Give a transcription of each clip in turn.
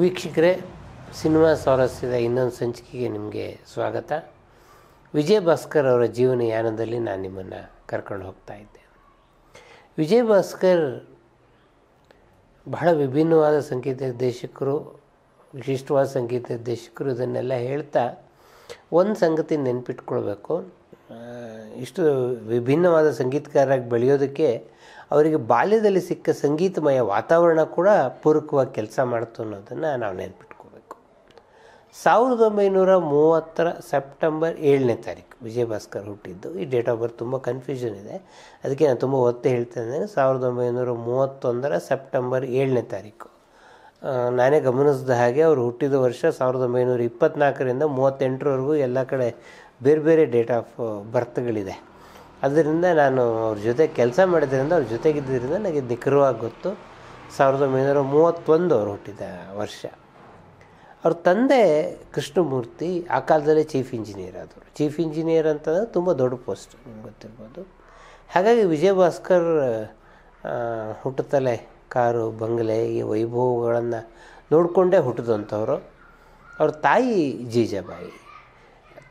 ವೀಕ್ಷಕರೇ ಸಿನಿಮಾ ಸ್ವಾರಸ್ಯದ ಇನ್ನೊಂದು ಸಂಚಿಕೆಗೆ ನಿಮಗೆ ಸ್ವಾಗತ ವಿಜಯ್ ಭಾಸ್ಕರ್ ಅವರ ಜೀವನ ಯಾನದಲ್ಲಿ ನಾನು ನಿಮ್ಮನ್ನು ಕರ್ಕೊಂಡು ಹೋಗ್ತಾ ಇದ್ದೆ ವಿಜಯ್ ಭಾಸ್ಕರ್ ಬಹಳ ವಿಭಿನ್ನವಾದ ಸಂಗೀತ ನಿರ್ದೇಶಕರು ವಿಶಿಷ್ಟವಾದ ಸಂಗೀತ ನಿರ್ದೇಶಕರು ಇದನ್ನೆಲ್ಲ ಹೇಳ್ತಾ ಒಂದು ಸಂಗತಿ ನೆನ್ಪಿಟ್ಕೊಳ್ಬೇಕು ಇಷ್ಟು ವಿಭಿನ್ನವಾದ ಸಂಗೀತಕಾರರಾಗಿ ಬೆಳೆಯೋದಕ್ಕೆ ಅವರಿಗೆ ಬಾಲ್ಯದಲ್ಲಿ ಸಿಕ್ಕ ಸಂಗೀತಮಯ ವಾತಾವರಣ ಕೂಡ ಪೂರಕವಾಗಿ ಕೆಲಸ ಮಾಡ್ತು ಅನ್ನೋದನ್ನು ನಾವು ನೆನ್ಪಿಟ್ಕೋಬೇಕು ಸಾವಿರದ ಒಂಬೈನೂರ ಮೂವತ್ತರ ಸೆಪ್ಟೆಂಬರ್ ಏಳನೇ ತಾರೀಕು ವಿಜಯಭಾಸ್ಕರ್ ಹುಟ್ಟಿದ್ದು ಈ ಡೇಟ್ ಆಫ್ ಬರ್ತ್ ತುಂಬ ಕನ್ಫ್ಯೂಷನ್ ಇದೆ ಅದಕ್ಕೆ ನಾನು ತುಂಬ ಒತ್ತೆ ಹೇಳ್ತೇನೆ ಸಾವಿರದ ಒಂಬೈನೂರ ಮೂವತ್ತೊಂದರ ಸೆಪ್ಟೆಂಬರ್ ಏಳನೇ ತಾರೀಕು ನಾನೇ ಗಮನಿಸಿದ ಹಾಗೆ ಅವರು ಹುಟ್ಟಿದ ವರ್ಷ ಸಾವಿರದ ಒಂಬೈನೂರ ಇಪ್ಪತ್ತ್ನಾಲ್ಕರಿಂದ ಮೂವತ್ತೆಂಟರವರೆಗೂ ಎಲ್ಲ ಕಡೆ ಬೇರೆ ಬೇರೆ ಡೇಟ್ ಆಫ್ ಬರ್ತ್ಗಳಿದೆ ಅದರಿಂದ ನಾನು ಅವ್ರ ಜೊತೆ ಕೆಲಸ ಮಾಡಿದ್ರಿಂದ ಅವ್ರ ಜೊತೆಗಿದ್ದರಿಂದ ನನಗೆ ನಿಖರವಾಗಿ ಗೊತ್ತು ಸಾವಿರದ ಒಂಬೈನೂರ ಮೂವತ್ತೊಂದು ಅವ್ರು ಹುಟ್ಟಿದ ವರ್ಷ ಅವ್ರ ತಂದೆ ಕೃಷ್ಣಮೂರ್ತಿ ಆ ಕಾಲದಲ್ಲೇ ಚೀಫ್ ಇಂಜಿನಿಯರ್ ಆದರು ಚೀಫ್ ಇಂಜಿನಿಯರ್ ಅಂತಂದರೆ ತುಂಬ ದೊಡ್ಡ ಪೋಸ್ಟ್ ನಿಮ್ಗೆ ಗೊತ್ತಿರ್ಬೋದು ಹಾಗಾಗಿ ವಿಜಯ ಭಾಸ್ಕರ್ ಹುಟ್ಟುತ್ತಲೇ ಕಾರು ಬಂಗಲೆ ಈ ವೈಭವಗಳನ್ನು ನೋಡಿಕೊಂಡೇ ಹುಟ್ಟಿದಂಥವ್ರು ಅವ್ರ ತಾಯಿ ಜೀಜಾಬಾಯಿ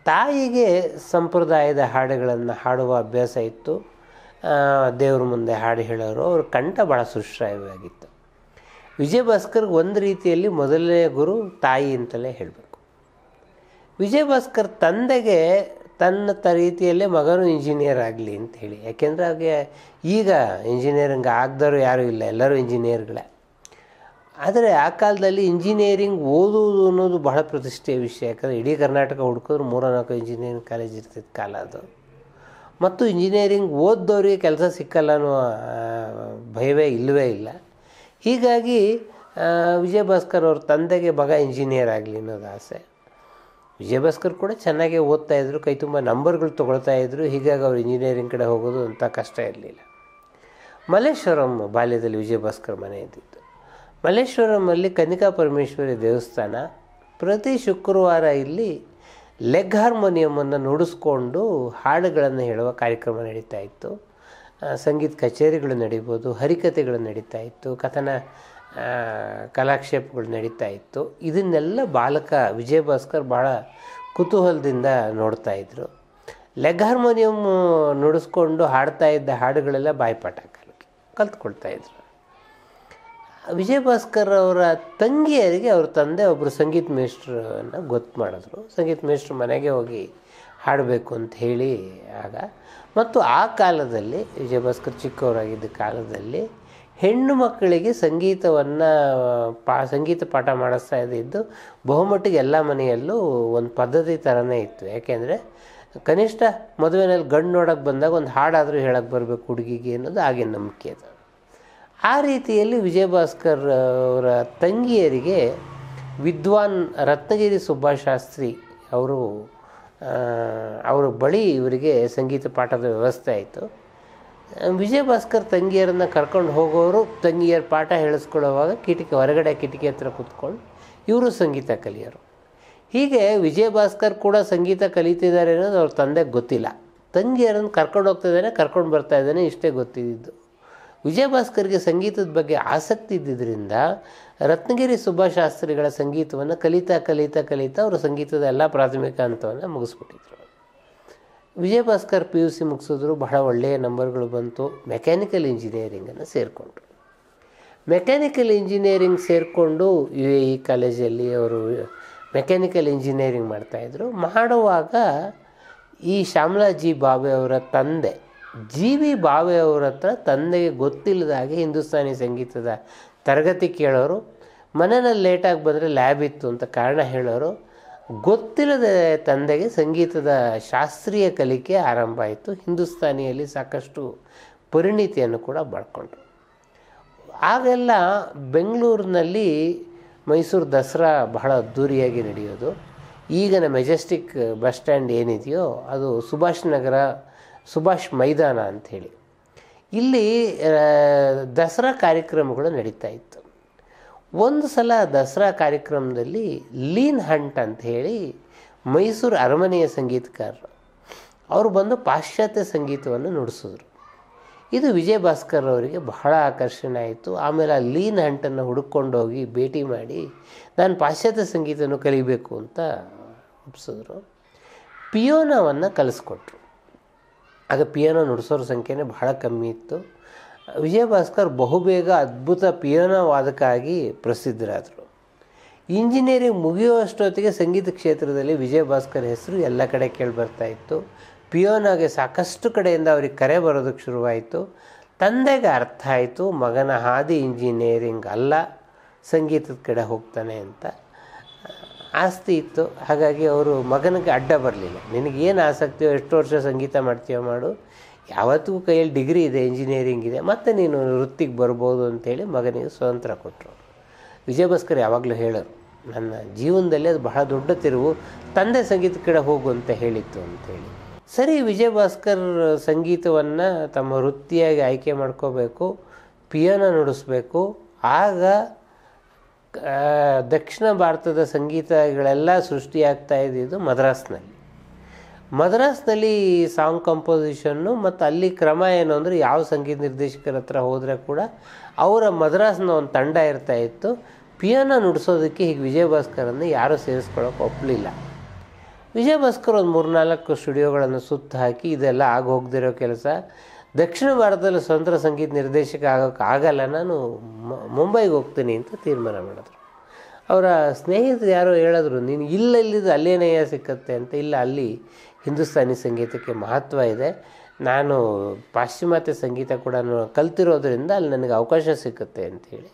ತಾಯಿಗೆ ಸಂಪ್ರದಾಯದ ಹಾಡುಗಳನ್ನು ಹಾಡುವ ಅಭ್ಯಾಸ ಇತ್ತು ದೇವ್ರ ಮುಂದೆ ಹಾಡು ಹೇಳೋರು ಅವ್ರ ಕಂಠ ಭಾಳ ಸುಶ್ರಾಯವಾಗಿತ್ತು ವಿಜಯಭಾಸ್ಕರ್ ಭಾಸ್ಕರ್ಗೆ ಒಂದು ರೀತಿಯಲ್ಲಿ ಮೊದಲನೇ ಗುರು ತಾಯಿ ಅಂತಲೇ ಹೇಳಬೇಕು ವಿಜಯಭಾಸ್ಕರ್ ತಂದೆಗೆ ತನ್ನ ತ ರೀತಿಯಲ್ಲೇ ಮಗನು ಇಂಜಿನಿಯರ್ ಆಗಲಿ ಅಂತ ಹೇಳಿ ಯಾಕೆಂದರೆ ಅವ್ರಿಗೆ ಈಗ ಇಂಜಿನಿಯರಿಂಗ್ ಆಗದವರು ಯಾರೂ ಇಲ್ಲ ಎಲ್ಲರೂ ಇಂಜಿನಿಯರ್ಗಳೇ ಆದರೆ ಆ ಕಾಲದಲ್ಲಿ ಇಂಜಿನಿಯರಿಂಗ್ ಓದುವುದು ಅನ್ನೋದು ಬಹಳ ಪ್ರತಿಷ್ಠೆಯ ವಿಷಯ ಯಾಕಂದರೆ ಇಡೀ ಕರ್ನಾಟಕ ಹುಡ್ಕಿದ್ರು ಮೂರು ನಾಲ್ಕು ಇಂಜಿನಿಯರಿಂಗ್ ಕಾಲೇಜ್ ಇರ್ತಿದ್ದ ಕಾಲ ಅದು ಮತ್ತು ಇಂಜಿನಿಯರಿಂಗ್ ಓದ್ದವರಿಗೆ ಕೆಲಸ ಸಿಕ್ಕಲ್ಲ ಅನ್ನೋ ಭಯವೇ ಇಲ್ಲವೇ ಇಲ್ಲ ಹೀಗಾಗಿ ವಿಜಯಭಾಸ್ಕರ್ ಅವ್ರ ತಂದೆಗೆ ಮಗ ಇಂಜಿನಿಯರ್ ಆಗಲಿ ಅನ್ನೋದು ಆಸೆ ವಿಜಯಭಾಸ್ಕರ್ ಕೂಡ ಚೆನ್ನಾಗೇ ಓದ್ತಾ ಇದ್ದರು ಕೈ ತುಂಬ ನಂಬರ್ಗಳು ತೊಗೊಳ್ತಾ ಇದ್ರು ಹೀಗಾಗಿ ಅವ್ರು ಇಂಜಿನಿಯರಿಂಗ್ ಕಡೆ ಹೋಗೋದು ಅಂತ ಕಷ್ಟ ಇರಲಿಲ್ಲ ಮಲ್ಲೇಶ್ವರಂ ಬಾಲ್ಯದಲ್ಲಿ ವಿಜಯಭಾಸ್ಕರ್ ಮನೆ ಇದ್ದಿತ್ತು ಮಲ್ಲೇಶ್ವರಮಲ್ಲಿ ಕನಿಕಾ ಪರಮೇಶ್ವರಿ ದೇವಸ್ಥಾನ ಪ್ರತಿ ಶುಕ್ರವಾರ ಇಲ್ಲಿ ಲೆಗ್ ಹಾರ್ಮೋನಿಯಮನ್ನು ನುಡಿಸ್ಕೊಂಡು ಹಾಡುಗಳನ್ನು ಹೇಳುವ ಕಾರ್ಯಕ್ರಮ ನಡೀತಾ ಇತ್ತು ಸಂಗೀತ ಕಚೇರಿಗಳು ನಡೀಬೋದು ಹರಿಕತೆಗಳು ನಡೀತಾ ಇತ್ತು ಕಥನ ಕಲಾಕ್ಷೇಪಗಳು ನಡೀತಾ ಇತ್ತು ಇದನ್ನೆಲ್ಲ ಬಾಲಕ ವಿಜಯ ಭಾಸ್ಕರ್ ಭಾಳ ಕುತೂಹಲದಿಂದ ನೋಡ್ತಾ ಇದ್ದರು ಲೆಗ್ ಹಾರ್ಮೋನಿಯಮ್ ನುಡಿಸ್ಕೊಂಡು ಹಾಡ್ತಾ ಇದ್ದ ಹಾಡುಗಳೆಲ್ಲ ಬಾಯಿಪಾಠ ಕಲ್ತ್ಕೊಳ್ತಾ ಇದ್ರು ವಿಜಯಭಾಸ್ಕರ್ ಅವರ ತಂಗಿಯರಿಗೆ ಅವ್ರ ತಂದೆ ಒಬ್ಬರು ಸಂಗೀತ ಮೇಷ್ಟ್ರನ್ನು ಗೊತ್ತು ಮಾಡಿದ್ರು ಸಂಗೀತ ಮೇಷ್ಟ್ರ ಮನೆಗೆ ಹೋಗಿ ಹಾಡಬೇಕು ಅಂತ ಹೇಳಿ ಆಗ ಮತ್ತು ಆ ಕಾಲದಲ್ಲಿ ವಿಜಯಭಾಸ್ಕರ್ ಚಿಕ್ಕವರಾಗಿದ್ದ ಕಾಲದಲ್ಲಿ ಹೆಣ್ಣು ಮಕ್ಕಳಿಗೆ ಸಂಗೀತವನ್ನು ಪಾ ಸಂಗೀತ ಪಾಠ ಮಾಡಿಸ್ತಾ ಇದ್ದಿದ್ದು ಬಹುಮಟ್ಟಿಗೆ ಎಲ್ಲ ಮನೆಯಲ್ಲೂ ಒಂದು ಪದ್ಧತಿ ಥರನೇ ಇತ್ತು ಯಾಕೆಂದರೆ ಕನಿಷ್ಠ ಮದುವೆನಲ್ಲಿ ಗಂಡು ನೋಡೋಕ್ಕೆ ಬಂದಾಗ ಒಂದು ಹಾಡಾದರೂ ಹೇಳಕ್ಕೆ ಬರಬೇಕು ಹುಡುಗಿಗೆ ಅನ್ನೋದು ಆಗಿನ ನಂಬಿಕೆ ಅದು ಆ ರೀತಿಯಲ್ಲಿ ವಿಜಯಭಾಸ್ಕರ್ ಅವರ ತಂಗಿಯರಿಗೆ ವಿದ್ವಾನ್ ರತ್ನಗಿರಿ ಸುಬ್ಬಾಶಾಸ್ತ್ರಿ ಅವರು ಅವರ ಬಳಿ ಇವರಿಗೆ ಸಂಗೀತ ಪಾಠದ ವ್ಯವಸ್ಥೆ ಆಯಿತು ವಿಜಯಭಾಸ್ಕರ್ ತಂಗಿಯರನ್ನು ಕರ್ಕೊಂಡು ಹೋಗೋರು ತಂಗಿಯರ ಪಾಠ ಹೇಳಿಸ್ಕೊಳ್ಳೋವಾಗ ಕಿಟಕಿ ಹೊರಗಡೆ ಕಿಟಕಿ ಹತ್ರ ಕೂತ್ಕೊಂಡು ಇವರು ಸಂಗೀತ ಕಲಿಯೋರು ಹೀಗೆ ವಿಜಯಭಾಸ್ಕರ್ ಕೂಡ ಸಂಗೀತ ಕಲಿತಿದ್ದಾರೆ ಅನ್ನೋದು ಅವ್ರ ತಂದೆಗೆ ಗೊತ್ತಿಲ್ಲ ತಂಗಿಯರನ್ನು ಕರ್ಕೊಂಡು ಹೋಗ್ತಾ ಇದ್ದಾನೆ ಕರ್ಕೊಂಡು ಬರ್ತಾ ಇದ್ದಾನೆ ಇಷ್ಟೇ ಗೊತ್ತಿದ್ದು ವಿಜಯಭಾಸ್ಕರ್ಗೆ ಸಂಗೀತದ ಬಗ್ಗೆ ಆಸಕ್ತಿ ಇದ್ದಿದ್ದರಿಂದ ರತ್ನಗಿರಿ ಸುಬ್ಬಾಶಾಸ್ತ್ರಿಗಳ ಸಂಗೀತವನ್ನು ಕಲಿತಾ ಕಲಿತಾ ಕಲಿತಾ ಅವರು ಸಂಗೀತದ ಎಲ್ಲ ಪ್ರಾಥಮಿಕ ಹಂತವನ್ನು ಮುಗಿಸ್ಬಿಟ್ಟಿದ್ರು ವಿಜಯಭಾಸ್ಕರ್ ಪಿ ಯು ಸಿ ಮುಗಿಸಿದ್ರು ಬಹಳ ಒಳ್ಳೆಯ ನಂಬರ್ಗಳು ಬಂತು ಮೆಕ್ಯಾನಿಕಲ್ ಇಂಜಿನಿಯರಿಂಗನ್ನು ಸೇರಿಕೊಂಡ್ರು ಮೆಕ್ಯಾನಿಕಲ್ ಇಂಜಿನಿಯರಿಂಗ್ ಸೇರಿಕೊಂಡು ಯು ಎ ಇ ಕಾಲೇಜಲ್ಲಿ ಅವರು ಮೆಕ್ಯಾನಿಕಲ್ ಇಂಜಿನಿಯರಿಂಗ್ ಮಾಡ್ತಾಯಿದ್ರು ಮಾಡುವಾಗ ಈ ಶ್ಯಾಮಲಾಜಿ ಬಾಬೆ ಅವರ ತಂದೆ ಜಿ ವಿ ಅವರ ಹತ್ರ ತಂದೆಗೆ ಗೊತ್ತಿಲ್ಲದ ಹಾಗೆ ಹಿಂದೂಸ್ತಾನಿ ಸಂಗೀತದ ತರಗತಿ ಕೇಳೋರು ಮನೆಯಲ್ಲಿ ಲೇಟಾಗಿ ಬಂದರೆ ಲ್ಯಾಬ್ ಇತ್ತು ಅಂತ ಕಾರಣ ಹೇಳೋರು ಗೊತ್ತಿಲ್ಲದೆ ತಂದೆಗೆ ಸಂಗೀತದ ಶಾಸ್ತ್ರೀಯ ಕಲಿಕೆ ಆರಂಭ ಆಯಿತು ಹಿಂದೂಸ್ತಾನಿಯಲ್ಲಿ ಸಾಕಷ್ಟು ಪರಿಣಿತಿಯನ್ನು ಕೂಡ ಪಡ್ಕೊಂಡ್ರು ಆಗೆಲ್ಲ ಬೆಂಗಳೂರಿನಲ್ಲಿ ಮೈಸೂರು ದಸರಾ ಬಹಳ ಅದ್ದೂರಿಯಾಗಿ ನಡೆಯೋದು ಈಗಿನ ಮೆಜೆಸ್ಟಿಕ್ ಬಸ್ ಸ್ಟ್ಯಾಂಡ್ ಏನಿದೆಯೋ ಅದು ಸುಭಾಷ್ ನಗರ ಸುಭಾಷ್ ಮೈದಾನ ಅಂಥೇಳಿ ಇಲ್ಲಿ ದಸರಾ ಕಾರ್ಯಕ್ರಮಗಳು ನಡೀತಾ ಇತ್ತು ಒಂದು ಸಲ ದಸರಾ ಕಾರ್ಯಕ್ರಮದಲ್ಲಿ ಲೀನ್ ಹಂಟ್ ಅಂತ ಹೇಳಿ ಮೈಸೂರು ಅರಮನೆಯ ಸಂಗೀತಕಾರರು ಅವರು ಬಂದು ಪಾಶ್ಚಾತ್ಯ ಸಂಗೀತವನ್ನು ನುಡಿಸಿದ್ರು ಇದು ವಿಜಯ ಭಾಸ್ಕರ್ ಅವರಿಗೆ ಬಹಳ ಆಕರ್ಷಣೆ ಆಯಿತು ಆಮೇಲೆ ಆ ಲೀನ್ ಹಂಟನ್ನು ಹೋಗಿ ಭೇಟಿ ಮಾಡಿ ನಾನು ಪಾಶ್ಚಾತ್ಯ ಸಂಗೀತವನ್ನು ಕಲಿಬೇಕು ಅಂತ ಒಪ್ಸಿದ್ರು ಪಿಯೋನವನ್ನು ಕಲಿಸ್ಕೊಟ್ರು ಅದು ಪಿಯಾನೋ ನುಡಿಸೋರ ಸಂಖ್ಯೆನೇ ಬಹಳ ಕಮ್ಮಿ ಇತ್ತು ವಿಜಯಭಾಸ್ಕರ್ ಬಹುಬೇಗ ಅದ್ಭುತ ಪಿಯಾನೋ ವಾದಕ್ಕಾಗಿ ಪ್ರಸಿದ್ಧರಾದರು ಇಂಜಿನಿಯರಿಂಗ್ ಮುಗಿಯುವಷ್ಟೊತ್ತಿಗೆ ಸಂಗೀತ ಕ್ಷೇತ್ರದಲ್ಲಿ ವಿಜಯಭಾಸ್ಕರ್ ಹೆಸರು ಎಲ್ಲ ಕಡೆ ಕೇಳಿ ಬರ್ತಾ ಇತ್ತು ಪಿಯೋನಾಗೆ ಸಾಕಷ್ಟು ಕಡೆಯಿಂದ ಅವ್ರಿಗೆ ಕರೆ ಬರೋದಕ್ಕೆ ಶುರುವಾಯಿತು ತಂದೆಗೆ ಅರ್ಥ ಆಯಿತು ಮಗನ ಹಾದಿ ಇಂಜಿನಿಯರಿಂಗ್ ಅಲ್ಲ ಸಂಗೀತದ ಕಡೆ ಹೋಗ್ತಾನೆ ಅಂತ ಆಸ್ತಿ ಇತ್ತು ಹಾಗಾಗಿ ಅವರು ಮಗನಿಗೆ ಅಡ್ಡ ಬರಲಿಲ್ಲ ನಿನಗೇನು ಆಸಕ್ತಿಯೋ ಎಷ್ಟು ವರ್ಷ ಸಂಗೀತ ಮಾಡ್ತೀಯೋ ಮಾಡು ಯಾವತ್ತಿಗೂ ಕೈಯಲ್ಲಿ ಡಿಗ್ರಿ ಇದೆ ಇಂಜಿನಿಯರಿಂಗ್ ಇದೆ ಮತ್ತು ನೀನು ವೃತ್ತಿಗೆ ಬರ್ಬೋದು ಅಂತೇಳಿ ಮಗನಿಗೆ ಸ್ವತಂತ್ರ ಕೊಟ್ಟರು ವಿಜಯಭಾಸ್ಕರ್ ಯಾವಾಗಲೂ ಹೇಳೋರು ನನ್ನ ಜೀವನದಲ್ಲಿ ಅದು ಬಹಳ ದೊಡ್ಡ ತಿರುವು ತಂದೆ ಸಂಗೀತ ಕಡೆ ಹೋಗು ಅಂತ ಹೇಳಿತ್ತು ಅಂತೇಳಿ ಸರಿ ವಿಜಯಭಾಸ್ಕರ್ ಸಂಗೀತವನ್ನು ತಮ್ಮ ವೃತ್ತಿಯಾಗಿ ಆಯ್ಕೆ ಮಾಡ್ಕೋಬೇಕು ಪಿಯಾನೋ ನುಡಿಸ್ಬೇಕು ಆಗ ದಕ್ಷಿಣ ಭಾರತದ ಸಂಗೀತಗಳೆಲ್ಲ ಸೃಷ್ಟಿಯಾಗ್ತಾ ಇದ್ದಿದ್ದು ಮದ್ರಾಸ್ನಲ್ಲಿ ಮದ್ರಾಸ್ನಲ್ಲಿ ಸಾಂಗ್ ಕಂಪೋಸಿಷನ್ನು ಮತ್ತು ಅಲ್ಲಿ ಕ್ರಮ ಏನು ಅಂದರೆ ಯಾವ ಸಂಗೀತ ನಿರ್ದೇಶಕರ ಹತ್ರ ಹೋದರೆ ಕೂಡ ಅವರ ಮದ್ರಾಸ್ನ ಒಂದು ತಂಡ ಇರ್ತಾ ಇತ್ತು ಪಿಯಾನೋ ನುಡಿಸೋದಕ್ಕೆ ಹೀಗೆ ವಿಜಯಭಾಸ್ಕರನ್ನು ಯಾರೂ ಸೇರಿಸ್ಕೊಳ್ಳೋಕೆ ಒಪ್ಪಲಿಲ್ಲ ಭಾಸ್ಕರ್ ಒಂದು ಮೂರ್ನಾಲ್ಕು ಸ್ಟುಡಿಯೋಗಳನ್ನು ಸುತ್ತ ಹಾಕಿ ಇದೆಲ್ಲ ಆಗೋಗ್ದಿರೋ ಕೆಲಸ ದಕ್ಷಿಣ ಭಾರತದಲ್ಲಿ ಸ್ವತಂತ್ರ ಸಂಗೀತ ನಿರ್ದೇಶಕ ಆಗೋಕ್ಕೆ ಆಗಲ್ಲ ನಾನು ಮುಂಬೈಗೆ ಹೋಗ್ತೀನಿ ಅಂತ ತೀರ್ಮಾನ ಮಾಡಿದ್ರು ಅವರ ಸ್ನೇಹಿತರು ಯಾರೋ ಹೇಳಿದ್ರು ನೀನು ಇಲ್ಲಲ್ಲಿದ್ದು ಅಲ್ಲೇ ನಯ ಸಿಕ್ಕತ್ತೆ ಅಂತ ಇಲ್ಲ ಅಲ್ಲಿ ಹಿಂದೂಸ್ತಾನಿ ಸಂಗೀತಕ್ಕೆ ಮಹತ್ವ ಇದೆ ನಾನು ಪಾಶ್ಚಿಮಾತ್ಯ ಸಂಗೀತ ಕೂಡ ಕಲ್ತಿರೋದ್ರಿಂದ ಅಲ್ಲಿ ನನಗೆ ಅವಕಾಶ ಸಿಕ್ಕುತ್ತೆ ಅಂಥೇಳಿ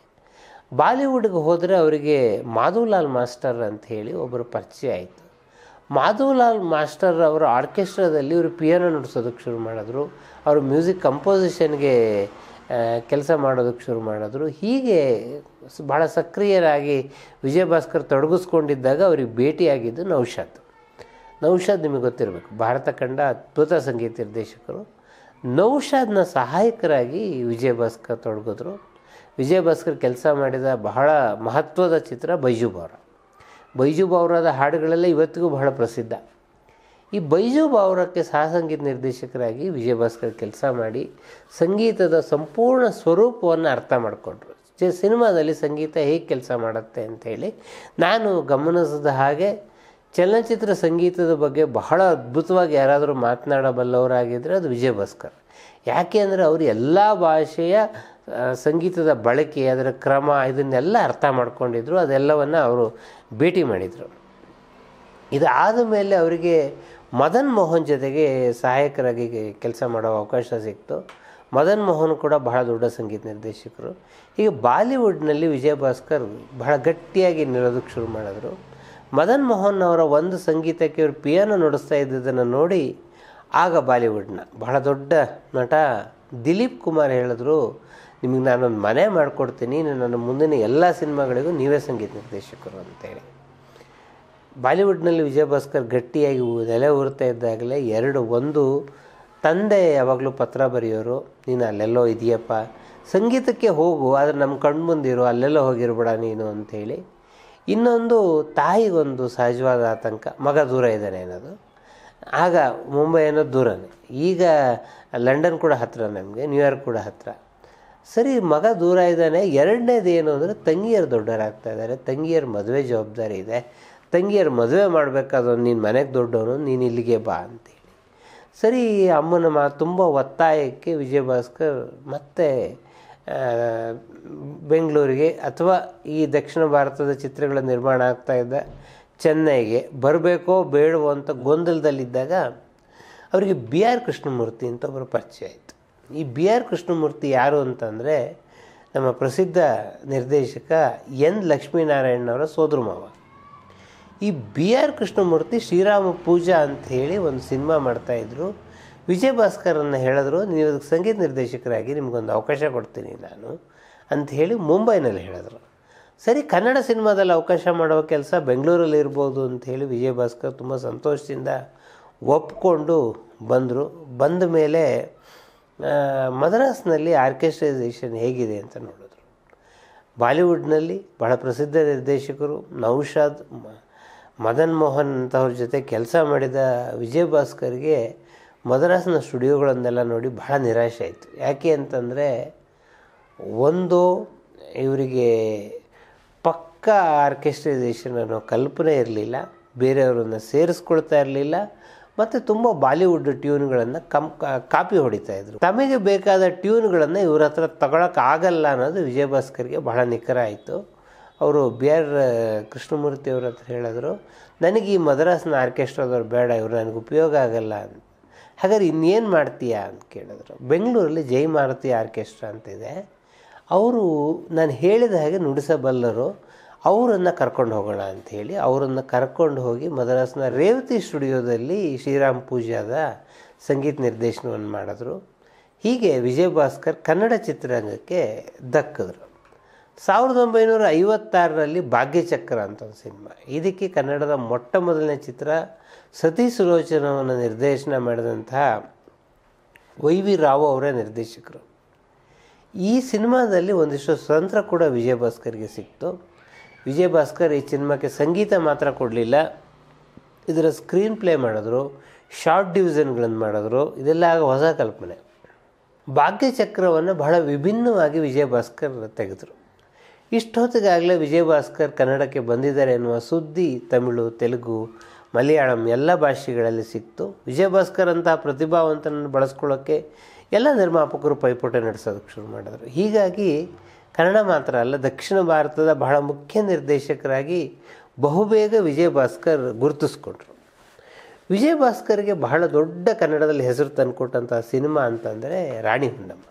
ಬಾಲಿವುಡ್ಗೆ ಹೋದರೆ ಅವರಿಗೆ ಮಾಧುಲಾಲ್ ಮಾಸ್ಟರ್ ಅಂತ ಹೇಳಿ ಒಬ್ಬರು ಪರಿಚಯ ಆಯಿತು ಮಾಧುಲಾಲ್ ಮಾಸ್ಟರ್ ಅವರ ಆರ್ಕೆಸ್ಟ್ರಾದಲ್ಲಿ ಇವರು ಪಿಯಾನೋ ನುಡಿಸೋದಕ್ಕೆ ಶುರು ಮಾಡಿದ್ರು ಅವರು ಮ್ಯೂಸಿಕ್ ಕಂಪೋಸಿಷನ್ಗೆ ಕೆಲಸ ಮಾಡೋದಕ್ಕೆ ಶುರು ಮಾಡಿದ್ರು ಹೀಗೆ ಬಹಳ ಸಕ್ರಿಯರಾಗಿ ವಿಜಯ ಭಾಸ್ಕರ್ ತೊಡಗಿಸ್ಕೊಂಡಿದ್ದಾಗ ಅವ್ರಿಗೆ ಭೇಟಿಯಾಗಿದ್ದು ನೌಶಾದ್ ನೌಷಾದ್ ನಿಮಗೆ ಗೊತ್ತಿರಬೇಕು ಭಾರತ ಕಂಡ ಅದ್ಭುತ ಸಂಗೀತ ನಿರ್ದೇಶಕರು ನೌಶಾದ್ನ ಸಹಾಯಕರಾಗಿ ವಿಜಯ ಭಾಸ್ಕರ್ ತೊಡಗಿದ್ರು ವಿಜಯ ಭಾಸ್ಕರ್ ಕೆಲಸ ಮಾಡಿದ ಬಹಳ ಮಹತ್ವದ ಚಿತ್ರ ಬೈಜುಬಾರ ಬೈಜು ಬಾವುರದ ಹಾಡುಗಳೆಲ್ಲ ಇವತ್ತಿಗೂ ಬಹಳ ಪ್ರಸಿದ್ಧ ಈ ಬೈಜು ಬಾವುರಕ್ಕೆ ಸಹ ಸಂಗೀತ ನಿರ್ದೇಶಕರಾಗಿ ವಿಜಯಭಾಸ್ಕರ್ ಕೆಲಸ ಮಾಡಿ ಸಂಗೀತದ ಸಂಪೂರ್ಣ ಸ್ವರೂಪವನ್ನು ಅರ್ಥ ಮಾಡಿಕೊಂಡ್ರು ಸಿನಿಮಾದಲ್ಲಿ ಸಂಗೀತ ಹೇಗೆ ಕೆಲಸ ಮಾಡುತ್ತೆ ಅಂಥೇಳಿ ನಾನು ಗಮನಿಸಿದ ಹಾಗೆ ಚಲನಚಿತ್ರ ಸಂಗೀತದ ಬಗ್ಗೆ ಬಹಳ ಅದ್ಭುತವಾಗಿ ಯಾರಾದರೂ ಮಾತನಾಡಬಲ್ಲವರಾಗಿದ್ದರೆ ಅದು ವಿಜಯಭಾಸ್ಕರ್ ಭಾಸ್ಕರ್ ಯಾಕೆ ಅಂದರೆ ಅವರು ಎಲ್ಲ ಭಾಷೆಯ ಸಂಗೀತದ ಬಳಕೆ ಅದರ ಕ್ರಮ ಇದನ್ನೆಲ್ಲ ಅರ್ಥ ಮಾಡ್ಕೊಂಡಿದ್ರು ಅದೆಲ್ಲವನ್ನು ಅವರು ಭೇಟಿ ಮಾಡಿದರು ಇದಾದ ಮೇಲೆ ಅವರಿಗೆ ಮದನ್ ಮೋಹನ್ ಜೊತೆಗೆ ಸಹಾಯಕರಾಗಿ ಕೆಲಸ ಮಾಡೋ ಅವಕಾಶ ಸಿಕ್ತು ಮದನ್ ಮೋಹನ್ ಕೂಡ ಬಹಳ ದೊಡ್ಡ ಸಂಗೀತ ನಿರ್ದೇಶಕರು ಈಗ ಬಾಲಿವುಡ್ನಲ್ಲಿ ವಿಜಯ ಭಾಸ್ಕರ್ ಬಹಳ ಗಟ್ಟಿಯಾಗಿ ನಿಲ್ಲೋದಕ್ಕೆ ಶುರು ಮಾಡಿದ್ರು ಮದನ್ ಮೋಹನ್ ಅವರ ಒಂದು ಸಂಗೀತಕ್ಕೆ ಅವರು ಪಿಯಾನೋ ನುಡಿಸ್ತಾ ಇದ್ದದನ್ನು ನೋಡಿ ಆಗ ಬಾಲಿವುಡ್ನ ಬಹಳ ದೊಡ್ಡ ನಟ ದಿಲೀಪ್ ಕುಮಾರ್ ಹೇಳಿದ್ರು ನಿಮಗೆ ನಾನೊಂದು ಮನೆ ಮಾಡಿಕೊಡ್ತೀನಿ ನನ್ನ ಮುಂದಿನ ಎಲ್ಲ ಸಿನಿಮಾಗಳಿಗೂ ನೀವೇ ಸಂಗೀತ ನಿರ್ದೇಶಕರು ಅಂತೇಳಿ ಬಾಲಿವುಡ್ನಲ್ಲಿ ವಿಜಯ್ ಭಾಸ್ಕರ್ ಗಟ್ಟಿಯಾಗಿ ನೆಲೆ ಊರ್ತಾ ಇದ್ದಾಗಲೇ ಎರಡು ಒಂದು ತಂದೆ ಯಾವಾಗಲೂ ಪತ್ರ ಬರೆಯೋರು ನೀನು ಅಲ್ಲೆಲ್ಲೋ ಇದೆಯಪ್ಪ ಸಂಗೀತಕ್ಕೆ ಹೋಗು ಆದರೆ ನಮ್ಮ ಕಣ್ಣು ಮುಂದಿರು ಅಲ್ಲೆಲ್ಲೋ ಹೋಗಿರ್ಬೇಡ ನೀನು ಅಂಥೇಳಿ ಇನ್ನೊಂದು ತಾಯಿಗೊಂದು ಸಹಜವಾದ ಆತಂಕ ಮಗ ದೂರ ಇದ್ದಾನೆ ಅನ್ನೋದು ಆಗ ಮುಂಬೈ ಅನ್ನೋದು ದೂರನೇ ಈಗ ಲಂಡನ್ ಕೂಡ ಹತ್ತಿರ ನಮಗೆ ನ್ಯೂಯಾರ್ಕ್ ಕೂಡ ಹತ್ತಿರ ಸರಿ ಮಗ ದೂರ ಇದ್ದಾನೆ ಎರಡನೇದು ಏನು ಅಂದರೆ ತಂಗಿಯರು ದೊಡ್ಡವರಾಗ್ತಾ ಇದ್ದಾರೆ ತಂಗಿಯರ ಮದುವೆ ಜವಾಬ್ದಾರಿ ಇದೆ ತಂಗಿಯರು ಮದುವೆ ಮಾಡಬೇಕಾದವನು ನೀನು ಮನೆಗೆ ದೊಡ್ಡವನು ನೀನು ಇಲ್ಲಿಗೆ ಬಾ ಅಂತೇಳಿ ಸರಿ ಅಮ್ಮನ ಮಾ ತುಂಬ ಒತ್ತಾಯಕ್ಕೆ ವಿಜಯಭಾಸ್ಕರ್ ಮತ್ತೆ ಬೆಂಗಳೂರಿಗೆ ಅಥವಾ ಈ ದಕ್ಷಿಣ ಭಾರತದ ಚಿತ್ರಗಳ ನಿರ್ಮಾಣ ಆಗ್ತಾಯಿದ್ದ ಚೆನ್ನೈಗೆ ಬರಬೇಕೋ ಬೇಡವೋ ಅಂತ ಗೊಂದಲದಲ್ಲಿದ್ದಾಗ ಅವರಿಗೆ ಬಿ ಆರ್ ಕೃಷ್ಣಮೂರ್ತಿ ಅಂತ ಒಬ್ಬರು ಪರಿಚಯ ಆಯಿತು ಈ ಬಿ ಆರ್ ಕೃಷ್ಣಮೂರ್ತಿ ಯಾರು ಅಂತಂದರೆ ನಮ್ಮ ಪ್ರಸಿದ್ಧ ನಿರ್ದೇಶಕ ಎನ್ ಲಕ್ಷ್ಮೀನಾರಾಯಣವರ ಸೋದರ ಮಾವ ಈ ಬಿ ಆರ್ ಕೃಷ್ಣಮೂರ್ತಿ ಶ್ರೀರಾಮ ಪೂಜಾ ಅಂತ ಹೇಳಿ ಒಂದು ಸಿನಿಮಾ ಮಾಡ್ತಾಯಿದ್ರು ವಿಜಯ್ ಭಾಸ್ಕರನ್ನು ಹೇಳಿದ್ರು ನೀವು ಅದಕ್ಕೆ ಸಂಗೀತ ನಿರ್ದೇಶಕರಾಗಿ ನಿಮಗೊಂದು ಅವಕಾಶ ಕೊಡ್ತೀನಿ ನಾನು ಅಂತ ಹೇಳಿ ಮುಂಬೈನಲ್ಲಿ ಹೇಳಿದ್ರು ಸರಿ ಕನ್ನಡ ಸಿನಿಮಾದಲ್ಲಿ ಅವಕಾಶ ಮಾಡುವ ಕೆಲಸ ಬೆಂಗಳೂರಲ್ಲಿ ಇರ್ಬೋದು ಅಂಥೇಳಿ ವಿಜಯ್ ಭಾಸ್ಕರ್ ತುಂಬ ಸಂತೋಷದಿಂದ ಒಪ್ಕೊಂಡು ಬಂದರು ಬಂದ ಮೇಲೆ ಮದ್ರಾಸ್ನಲ್ಲಿ ಆರ್ಕೆಸ್ಟ್ರೈಸೇಷನ್ ಹೇಗಿದೆ ಅಂತ ನೋಡಿದ್ರು ಬಾಲಿವುಡ್ನಲ್ಲಿ ಬಹಳ ಪ್ರಸಿದ್ಧ ನಿರ್ದೇಶಕರು ನೌಷಾದ್ ಮದನ್ ಮೋಹನ್ ಅಂತವ್ರ ಜೊತೆ ಕೆಲಸ ಮಾಡಿದ ವಿಜಯ್ ಭಾಸ್ಕರ್ಗೆ ಮದ್ರಾಸ್ನ ಸ್ಟುಡಿಯೋಗಳನ್ನೆಲ್ಲ ನೋಡಿ ಬಹಳ ನಿರಾಶೆ ಆಯಿತು ಯಾಕೆ ಅಂತಂದರೆ ಒಂದು ಇವರಿಗೆ ಪಕ್ಕ ಆರ್ಕೆಸ್ಟ್ರೈಸೇಷನ್ ಅನ್ನೋ ಕಲ್ಪನೆ ಇರಲಿಲ್ಲ ಬೇರೆಯವರನ್ನು ಸೇರಿಸ್ಕೊಳ್ತಾ ಇರಲಿಲ್ಲ ಮತ್ತು ತುಂಬ ಬಾಲಿವುಡ್ ಟ್ಯೂನ್ಗಳನ್ನು ಕಂ ಕಾಪಿ ಹೊಡಿತಾ ಇದ್ರು ತಮಗೆ ಬೇಕಾದ ಟ್ಯೂನ್ಗಳನ್ನು ಇವ್ರ ಹತ್ರ ಆಗಲ್ಲ ಅನ್ನೋದು ವಿಜಯ್ ಬಹಳ ನಿಖರ ಆಯಿತು ಅವರು ಬಿ ಆರ್ ಕೃಷ್ಣಮೂರ್ತಿ ಅವ್ರ ಹತ್ರ ಹೇಳಿದ್ರು ನನಗೆ ಈ ಮದ್ರಾಸ್ನ ಆರ್ಕೆಸ್ಟ್ರಾದವ್ರು ಬೇಡ ಇವರು ನನಗೆ ಉಪಯೋಗ ಆಗಲ್ಲ ಅಂತ ಹಾಗಾದ್ರೆ ಇನ್ನೇನು ಮಾಡ್ತೀಯಾ ಅಂತ ಕೇಳಿದ್ರು ಬೆಂಗಳೂರಲ್ಲಿ ಜೈ ಮಾರುತಿ ಆರ್ಕೆಸ್ಟ್ರಾ ಅಂತಿದೆ ಅವರು ನಾನು ಹೇಳಿದ ಹಾಗೆ ನುಡಿಸಬಲ್ಲರು ಅವರನ್ನು ಕರ್ಕೊಂಡು ಹೋಗೋಣ ಅಂಥೇಳಿ ಅವರನ್ನು ಕರ್ಕೊಂಡು ಹೋಗಿ ಮದ್ರಾಸ್ನ ರೇವತಿ ಸ್ಟುಡಿಯೋದಲ್ಲಿ ಶ್ರೀರಾಮ್ ಪೂಜಾದ ಸಂಗೀತ ನಿರ್ದೇಶನವನ್ನು ಮಾಡಿದ್ರು ಹೀಗೆ ವಿಜಯಭಾಸ್ಕರ್ ಕನ್ನಡ ಚಿತ್ರರಂಗಕ್ಕೆ ದಕ್ಕಿದ್ರು ಸಾವಿರದ ಒಂಬೈನೂರ ಐವತ್ತಾರರಲ್ಲಿ ಭಾಗ್ಯಚಕ್ರ ಅಂತ ಒಂದು ಸಿನಿಮಾ ಇದಕ್ಕೆ ಕನ್ನಡದ ಮೊಟ್ಟ ಮೊದಲನೇ ಚಿತ್ರ ಸತಿ ಸುಲೋಚನವನ್ನು ನಿರ್ದೇಶನ ಮಾಡಿದಂತಹ ವೈ ವಿ ರಾವ್ ಅವರೇ ನಿರ್ದೇಶಕರು ಈ ಸಿನಿಮಾದಲ್ಲಿ ಒಂದಿಷ್ಟು ಸ್ವತಂತ್ರ ಕೂಡ ವಿಜಯಭಾಸ್ಕರ್ಗೆ ಸಿಕ್ತು ವಿಜಯ್ ಭಾಸ್ಕರ್ ಈ ಸಿನಿಮಾಕ್ಕೆ ಸಂಗೀತ ಮಾತ್ರ ಕೊಡಲಿಲ್ಲ ಇದರ ಸ್ಕ್ರೀನ್ ಪ್ಲೇ ಮಾಡಿದ್ರು ಶಾರ್ಟ್ ಡಿವಿಷನ್ಗಳನ್ನು ಮಾಡಿದ್ರು ಇದೆಲ್ಲ ಆಗ ಹೊಸ ಕಲ್ಪನೆ ಭಾಗ್ಯಚಕ್ರವನ್ನು ಬಹಳ ವಿಭಿನ್ನವಾಗಿ ವಿಜಯ ಭಾಸ್ಕರ್ ತೆಗೆದರು ಇಷ್ಟೊತ್ತಿಗಾಗಲೇ ವಿಜಯ ಭಾಸ್ಕರ್ ಕನ್ನಡಕ್ಕೆ ಬಂದಿದ್ದಾರೆ ಎನ್ನುವ ಸುದ್ದಿ ತಮಿಳು ತೆಲುಗು ಮಲಯಾಳಂ ಎಲ್ಲ ಭಾಷೆಗಳಲ್ಲಿ ಸಿಕ್ತು ವಿಜಯ ಭಾಸ್ಕರ್ ಅಂತ ಪ್ರತಿಭಾವಂತನನ್ನು ಬಳಸ್ಕೊಳ್ಳೋಕ್ಕೆ ಎಲ್ಲ ನಿರ್ಮಾಪಕರು ಪೈಪೋಟ ನಡೆಸೋದಕ್ಕೆ ಶುರು ಮಾಡಿದ್ರು ಹೀಗಾಗಿ ಕನ್ನಡ ಮಾತ್ರ ಅಲ್ಲ ದಕ್ಷಿಣ ಭಾರತದ ಬಹಳ ಮುಖ್ಯ ನಿರ್ದೇಶಕರಾಗಿ ಬಹುಬೇಗ ವಿಜಯ ಭಾಸ್ಕರ್ ಗುರುತಿಸ್ಕೊಂಡ್ರು ವಿಜಯ ಬಹಳ ದೊಡ್ಡ ಕನ್ನಡದಲ್ಲಿ ಹೆಸರು ತಂದುಕೊಟ್ಟಂಥ ಸಿನಿಮಾ ಅಂತಂದರೆ ರಾಣಿ ಹೊನ್ನಮ್ಮ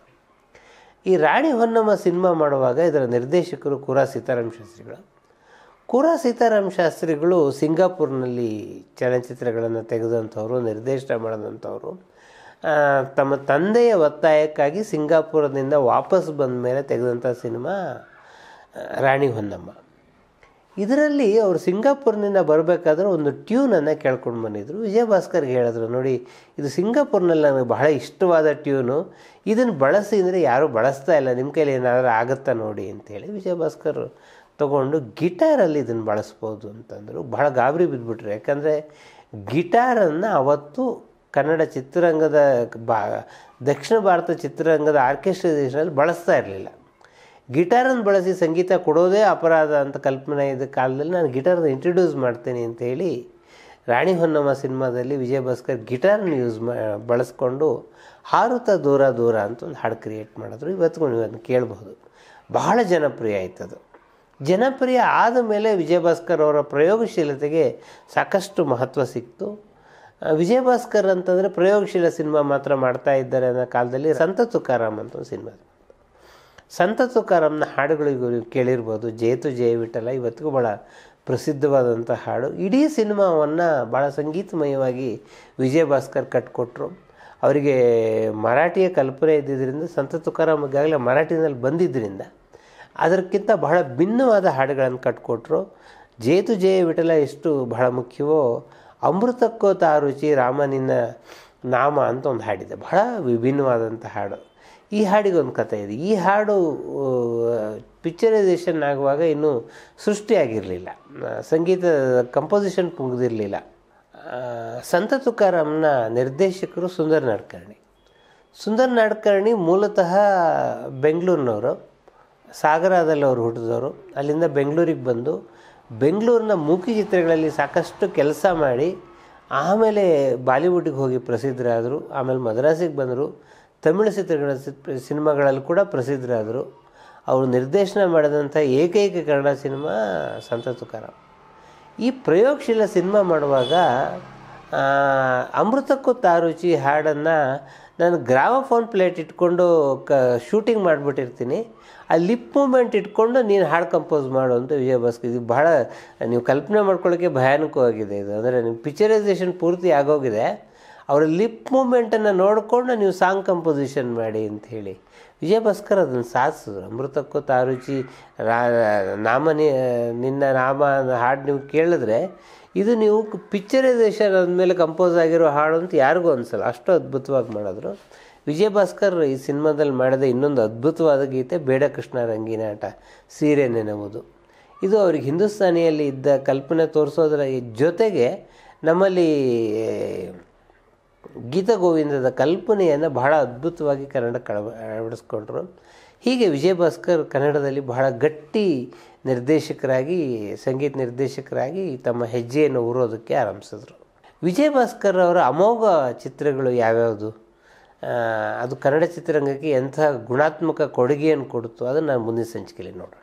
ಈ ರಾಣಿ ಹೊನ್ನಮ್ಮ ಸಿನಿಮಾ ಮಾಡುವಾಗ ಇದರ ನಿರ್ದೇಶಕರು ಕುರಾ ಸೀತಾರಾಮ್ ಶಾಸ್ತ್ರಿಗಳು ಕುರಾ ಸೀತಾರಾಮ್ ಶಾಸ್ತ್ರಿಗಳು ಸಿಂಗಾಪುರ್ನಲ್ಲಿ ಚಲನಚಿತ್ರಗಳನ್ನು ತೆಗೆದಂಥವ್ರು ನಿರ್ದೇಶನ ಮಾಡಿದಂಥವ್ರು ತಮ್ಮ ತಂದೆಯ ಒತ್ತಾಯಕ್ಕಾಗಿ ಸಿಂಗಾಪುರದಿಂದ ವಾಪಸ್ ಬಂದ ಮೇಲೆ ತೆಗೆದಂಥ ಸಿನಿಮಾ ರಾಣಿ ಹೊನ್ನಮ್ಮ ಇದರಲ್ಲಿ ಅವರು ಸಿಂಗಾಪುರ್ನಿಂದ ಬರಬೇಕಾದ್ರೆ ಒಂದು ಟ್ಯೂನನ್ನು ಕೇಳ್ಕೊಂಡು ಬಂದಿದ್ರು ವಿಜಯ ಭಾಸ್ಕರ್ಗೆ ಹೇಳಿದ್ರು ನೋಡಿ ಇದು ಸಿಂಗಾಪುರ್ನಲ್ಲಿ ನನಗೆ ಬಹಳ ಇಷ್ಟವಾದ ಟ್ಯೂನು ಇದನ್ನು ಬಳಸಿ ಅಂದರೆ ಯಾರೂ ಬಳಸ್ತಾ ಇಲ್ಲ ನಿಮ್ಮ ಕೈಲಿ ಏನಾದರೂ ಆಗುತ್ತಾ ನೋಡಿ ಅಂತೇಳಿ ವಿಜಯ ಭಾಸ್ಕರ್ ತೊಗೊಂಡು ಗಿಟಾರಲ್ಲಿ ಇದನ್ನು ಬಳಸ್ಬೋದು ಅಂತಂದರು ಬಹಳ ಗಾಬರಿ ಬಿದ್ದುಬಿಟ್ರು ಯಾಕಂದರೆ ಗಿಟಾರನ್ನು ಅವತ್ತು ಕನ್ನಡ ಚಿತ್ರರಂಗದ ಬಾ ದಕ್ಷಿಣ ಭಾರತ ಚಿತ್ರರಂಗದ ಆರ್ಕೆಸ್ಟ್ರೇಷನಲ್ಲಿ ಬಳಸ್ತಾ ಇರಲಿಲ್ಲ ಗಿಟಾರನ್ನು ಬಳಸಿ ಸಂಗೀತ ಕೊಡೋದೇ ಅಪರಾಧ ಅಂತ ಕಲ್ಪನೆ ಇದ್ದ ಕಾಲದಲ್ಲಿ ನಾನು ಗಿಟಾರನ್ನು ಇಂಟ್ರಡ್ಯೂಸ್ ಮಾಡ್ತೀನಿ ಅಂತೇಳಿ ರಾಣಿ ಹೊನ್ನಮ್ಮ ಸಿನಿಮಾದಲ್ಲಿ ವಿಜಯ ಭಾಸ್ಕರ್ ಗಿಟಾರನ್ನು ಯೂಸ್ ಮಾ ಬಳಸ್ಕೊಂಡು ಹಾರುತ ದೂರ ದೂರ ಅಂತ ಒಂದು ಹಾಡು ಕ್ರಿಯೇಟ್ ಮಾಡಿದ್ರು ಇವತ್ತು ನೀವು ಅದನ್ನು ಕೇಳಬಹುದು ಬಹಳ ಜನಪ್ರಿಯ ಆಯ್ತದು ಜನಪ್ರಿಯ ಆದ ಮೇಲೆ ವಿಜಯ್ ಭಾಸ್ಕರ್ ಅವರ ಪ್ರಯೋಗಶೀಲತೆಗೆ ಸಾಕಷ್ಟು ಮಹತ್ವ ಸಿಕ್ತು ವಿಜಯಭಾಸ್ಕರ್ ಅಂತಂದರೆ ಪ್ರಯೋಗಶೀಲ ಸಿನಿಮಾ ಮಾತ್ರ ಮಾಡ್ತಾ ಇದ್ದಾರೆ ಅನ್ನೋ ಕಾಲದಲ್ಲಿ ಸಂತ ತುಕಾರಾಮ್ ಅಂತ ಒಂದು ಸಿನಿಮಾ ಸಂತ ತುಕಾರಾಮ್ನ ಹಾಡುಗಳಿಗೂ ಕೇಳಿರ್ಬೋದು ಜೇತು ಜಯ ವಿಠಲ ಇವತ್ತಿಗೂ ಭಾಳ ಪ್ರಸಿದ್ಧವಾದಂಥ ಹಾಡು ಇಡೀ ಸಿನಿಮಾವನ್ನು ಭಾಳ ಸಂಗೀತಮಯವಾಗಿ ವಿಜಯಭಾಸ್ಕರ್ ಕಟ್ಕೊಟ್ರು ಅವರಿಗೆ ಮರಾಠಿಯ ಕಲ್ಪನೆ ಇದ್ದಿದ್ದರಿಂದ ಸಂತ ತುಕಾರಾಮ್ ಈಗಾಗಲೇ ಮರಾಠಿನಲ್ಲಿ ಬಂದಿದ್ದರಿಂದ ಅದಕ್ಕಿಂತ ಬಹಳ ಭಿನ್ನವಾದ ಹಾಡುಗಳನ್ನು ಕಟ್ಕೊಟ್ರು ಜೇತು ಜಯ ವಿಠಲ ಎಷ್ಟು ಬಹಳ ಮುಖ್ಯವೋ ಅಮೃತಕ್ಕೋ ತಾರುಚಿ ರುಚಿ ರಾಮನಿನ ನಾಮ ಅಂತ ಒಂದು ಹಾಡಿದೆ ಬಹಳ ವಿಭಿನ್ನವಾದಂಥ ಹಾಡು ಈ ಹಾಡಿಗೆ ಒಂದು ಕಥೆ ಇದೆ ಈ ಹಾಡು ಪಿಕ್ಚರೈಸೇಷನ್ ಆಗುವಾಗ ಇನ್ನೂ ಸೃಷ್ಟಿಯಾಗಿರಲಿಲ್ಲ ಸಂಗೀತ ಕಂಪೋಸಿಷನ್ ಮುಗಿದಿರಲಿಲ್ಲ ಸಂತ ತುಕಾರಾಮ್ನ ನಿರ್ದೇಶಕರು ಸುಂದರ್ ನಾಡ್ಕರ್ಣಿ ಸುಂದರ್ ನಾಡ್ಕರ್ಣಿ ಮೂಲತಃ ಬೆಂಗಳೂರಿನವರು ಸಾಗರದಲ್ಲಿ ಅವರು ಹುಟ್ಟಿದವರು ಅಲ್ಲಿಂದ ಬೆಂಗಳೂರಿಗೆ ಬಂದು ಬೆಂಗಳೂರಿನ ಮೂಕಿ ಚಿತ್ರಗಳಲ್ಲಿ ಸಾಕಷ್ಟು ಕೆಲಸ ಮಾಡಿ ಆಮೇಲೆ ಬಾಲಿವುಡ್ಗೆ ಹೋಗಿ ಪ್ರಸಿದ್ಧರಾದರು ಆಮೇಲೆ ಮದ್ರಾಸಿಗೆ ಬಂದರು ತಮಿಳು ಚಿತ್ರಗಳ ಸಿನಿಮಾಗಳಲ್ಲಿ ಕೂಡ ಪ್ರಸಿದ್ಧರಾದರು ಅವರು ನಿರ್ದೇಶನ ಮಾಡಿದಂಥ ಏಕೈಕ ಕನ್ನಡ ಸಿನಿಮಾ ಸಂತ ತುಕಾರಾಮ್ ಈ ಪ್ರಯೋಗಶೀಲ ಸಿನಿಮಾ ಮಾಡುವಾಗ ಅಮೃತಕ್ಕೂ ತಾರುಚಿ ಹಾಡನ್ನು ನಾನು ಗ್ರಾಮ ಫೋನ್ ಪ್ಲೇಟ್ ಇಟ್ಕೊಂಡು ಕ ಶೂಟಿಂಗ್ ಮಾಡಿಬಿಟ್ಟಿರ್ತೀನಿ ಆ ಲಿಪ್ ಮೂಮೆಂಟ್ ಇಟ್ಕೊಂಡು ನೀನು ಹಾಡು ಕಂಪೋಸ್ ಮಾಡು ಅಂತ ವಿಜಯ ಭಾಸ್ಕರ್ ಇದು ಬಹಳ ನೀವು ಕಲ್ಪನೆ ಮಾಡ್ಕೊಳ್ಳೋಕ್ಕೆ ಭಯಾನಕವಾಗಿದೆ ಇದು ಅಂದರೆ ನಿಮ್ಮ ಪಿಕ್ಚರೈಸೇಷನ್ ಪೂರ್ತಿ ಆಗೋಗಿದೆ ಅವರ ಲಿಪ್ ಮೂಮೆಂಟನ್ನು ನೋಡಿಕೊಂಡು ನೀವು ಸಾಂಗ್ ಕಂಪೋಸಿಷನ್ ಮಾಡಿ ಅಂತ ಹೇಳಿ ವಿಜಯ ಭಾಸ್ಕರ್ ಅದನ್ನು ಸಾಧಿಸಿದ್ರು ಅಮೃತಕ್ಕೂ ತಾರುಚಿ ರಾ ನಾಮ ನಿನ್ನ ನಾಮ ಹಾಡು ನೀವು ಕೇಳಿದ್ರೆ ಇದು ನೀವು ಪಿಕ್ಚರೈಸೇಷನ್ ಅಂದಮೇಲೆ ಕಂಪೋಸ್ ಆಗಿರೋ ಹಾಡು ಅಂತ ಯಾರಿಗೂ ಅನಿಸಲ್ಲ ಅಷ್ಟು ಅದ್ಭುತವಾಗಿ ಮಾಡಿದ್ರು ವಿಜಯ್ ಭಾಸ್ಕರ್ ಈ ಸಿನಿಮಾದಲ್ಲಿ ಮಾಡಿದ ಇನ್ನೊಂದು ಅದ್ಭುತವಾದ ಗೀತೆ ಬೇಡ ಕೃಷ್ಣ ರಂಗಿನಾಟ ಸೀರೆ ನೆನವುದು ಇದು ಅವ್ರಿಗೆ ಹಿಂದೂಸ್ತಾನಿಯಲ್ಲಿ ಇದ್ದ ಕಲ್ಪನೆ ತೋರಿಸೋದ್ರ ಜೊತೆಗೆ ನಮ್ಮಲ್ಲಿ ಗೀತ ಗೋವಿಂದದ ಕಲ್ಪನೆಯನ್ನು ಬಹಳ ಅದ್ಭುತವಾಗಿ ಕನ್ನಡಕ್ಕೆ ಅಳವಡಿಸ್ಕೊಂಡ್ರು ಹೀಗೆ ವಿಜಯ್ ಭಾಸ್ಕರ್ ಕನ್ನಡದಲ್ಲಿ ಬಹಳ ಗಟ್ಟಿ ನಿರ್ದೇಶಕರಾಗಿ ಸಂಗೀತ ನಿರ್ದೇಶಕರಾಗಿ ತಮ್ಮ ಹೆಜ್ಜೆಯನ್ನು ಊರೋದಕ್ಕೆ ಆರಂಭಿಸಿದ್ರು ವಿಜಯ್ ಭಾಸ್ಕರ್ ಅವರ ಅಮೋಘ ಚಿತ್ರಗಳು ಯಾವ್ಯಾವುದು ಅದು ಕನ್ನಡ ಚಿತ್ರರಂಗಕ್ಕೆ ಎಂಥ ಗುಣಾತ್ಮಕ ಕೊಡುಗೆಯನ್ನು ಕೊಡುತ್ತೋ ಅದನ್ನು ನಾನು ಮುಂದಿನ ಸಂಚಿಕೆಯಲ್ಲಿ ನೋಡೋಣ